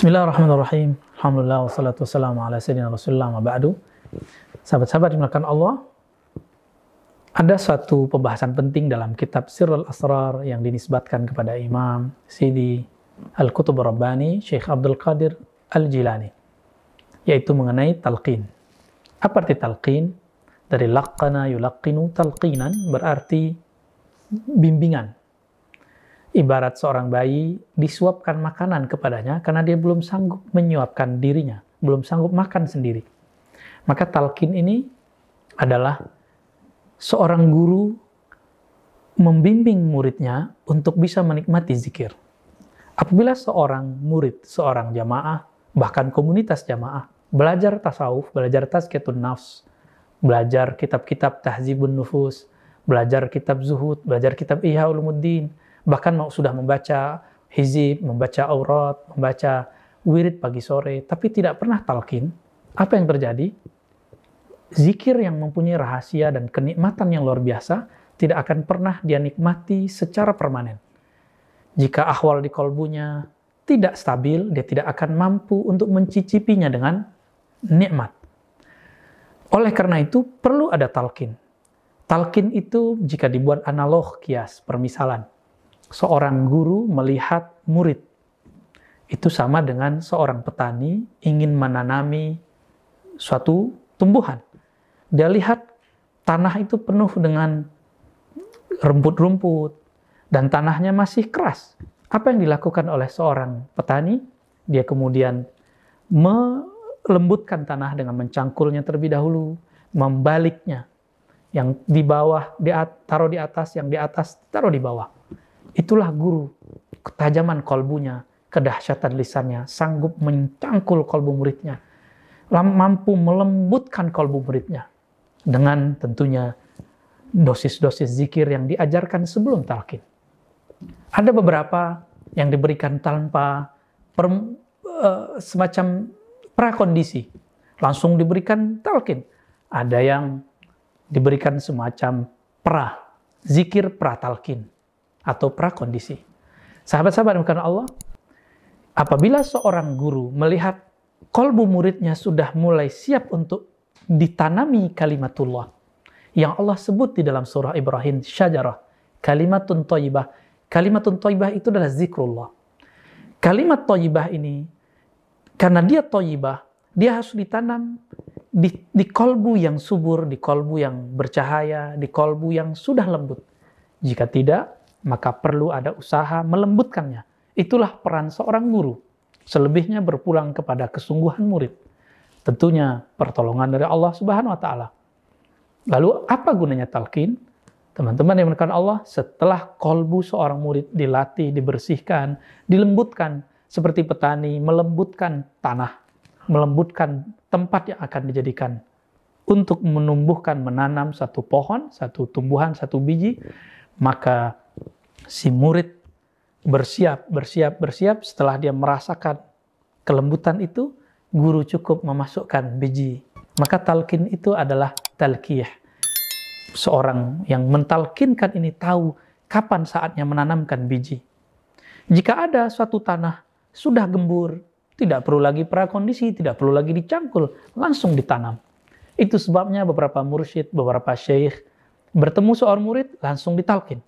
Bismillahirrahmanirrahim. Alhamdulillah wassalatu wassalamu ala sayyidina Rasulullah wa ba'du. Sahabat-sahabat dimuliakan Allah, ada suatu pembahasan penting dalam kitab Sirrul Asrar yang dinisbatkan kepada Imam Sidi Al-Kutub Rabbani Syekh Abdul Qadir Al-Jilani yaitu mengenai talqin. Apa arti talqin? Dari laqana yulaqinu talqinan berarti bimbingan, Ibarat seorang bayi disuapkan makanan kepadanya karena dia belum sanggup menyuapkan dirinya, belum sanggup makan sendiri. Maka talqin ini adalah seorang guru membimbing muridnya untuk bisa menikmati zikir. Apabila seorang murid, seorang jamaah, bahkan komunitas jamaah, belajar tasawuf, belajar tasketun nafs, belajar kitab-kitab tahzibun nufus, belajar kitab zuhud, belajar kitab iha ulumuddin, bahkan mau sudah membaca hizib, membaca aurat, membaca wirid pagi sore, tapi tidak pernah talqin, apa yang terjadi? Zikir yang mempunyai rahasia dan kenikmatan yang luar biasa tidak akan pernah dia nikmati secara permanen. Jika ahwal di kolbunya tidak stabil, dia tidak akan mampu untuk mencicipinya dengan nikmat. Oleh karena itu, perlu ada talqin. Talqin itu jika dibuat analog kias, permisalan seorang guru melihat murid. Itu sama dengan seorang petani ingin menanami suatu tumbuhan. Dia lihat tanah itu penuh dengan rumput-rumput dan tanahnya masih keras. Apa yang dilakukan oleh seorang petani? Dia kemudian melembutkan tanah dengan mencangkulnya terlebih dahulu, membaliknya. Yang di bawah dia taruh di atas, yang di atas taruh di bawah Itulah guru, ketajaman kolbunya, kedahsyatan lisannya, sanggup mencangkul kolbu muridnya, mampu melembutkan kolbu muridnya. Dengan tentunya dosis-dosis zikir yang diajarkan sebelum talqin. Ada beberapa yang diberikan tanpa per, uh, eh, semacam prakondisi. Langsung diberikan talqin. Ada yang diberikan semacam pra, zikir pra talqin atau prakondisi. Sahabat-sahabat yang karena Allah, apabila seorang guru melihat kolbu muridnya sudah mulai siap untuk ditanami kalimatullah yang Allah sebut di dalam surah Ibrahim syajarah kalimatun toibah kalimatun toibah itu adalah zikrullah kalimat toibah ini karena dia toibah dia harus ditanam di, di kolbu yang subur di kolbu yang bercahaya di kolbu yang sudah lembut jika tidak maka perlu ada usaha melembutkannya. Itulah peran seorang guru. Selebihnya berpulang kepada kesungguhan murid. Tentunya pertolongan dari Allah Subhanahu wa taala. Lalu apa gunanya talqin? Teman-teman yang menekan Allah, setelah kolbu seorang murid dilatih, dibersihkan, dilembutkan, seperti petani melembutkan tanah, melembutkan tempat yang akan dijadikan untuk menumbuhkan menanam satu pohon, satu tumbuhan, satu biji, maka si murid bersiap, bersiap, bersiap setelah dia merasakan kelembutan itu, guru cukup memasukkan biji. Maka talqin itu adalah talqiyah. Seorang yang mentalkinkan ini tahu kapan saatnya menanamkan biji. Jika ada suatu tanah sudah gembur, tidak perlu lagi prakondisi, tidak perlu lagi dicangkul, langsung ditanam. Itu sebabnya beberapa mursyid, beberapa syekh bertemu seorang murid langsung ditalkin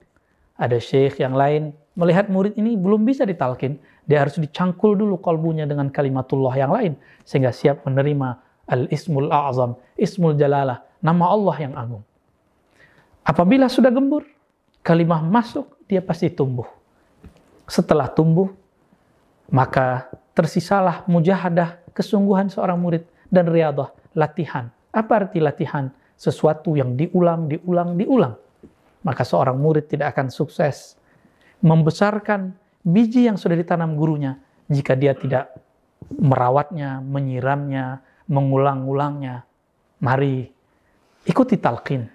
ada syekh yang lain melihat murid ini belum bisa ditalkin, dia harus dicangkul dulu kalbunya dengan kalimatullah yang lain sehingga siap menerima al-ismul a'zam, ismul jalalah, nama Allah yang agung. Apabila sudah gembur, kalimat masuk, dia pasti tumbuh. Setelah tumbuh, maka tersisalah mujahadah kesungguhan seorang murid dan riadah, latihan. Apa arti latihan? Sesuatu yang diulang, diulang, diulang maka seorang murid tidak akan sukses membesarkan biji yang sudah ditanam gurunya jika dia tidak merawatnya, menyiramnya, mengulang-ulangnya. Mari ikuti talqin.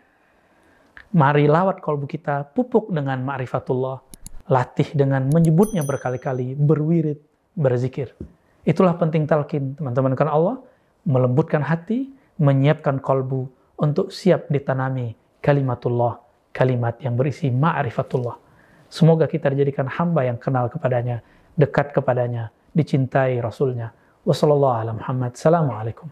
Mari lawat kalbu kita, pupuk dengan ma'rifatullah, latih dengan menyebutnya berkali-kali, berwirid, berzikir. Itulah penting talqin, teman-teman. Karena Allah melembutkan hati, menyiapkan kalbu untuk siap ditanami kalimatullah kalimat yang berisi ma'rifatullah. Semoga kita dijadikan hamba yang kenal kepadanya, dekat kepadanya, dicintai Rasulnya. Wassalamualaikum.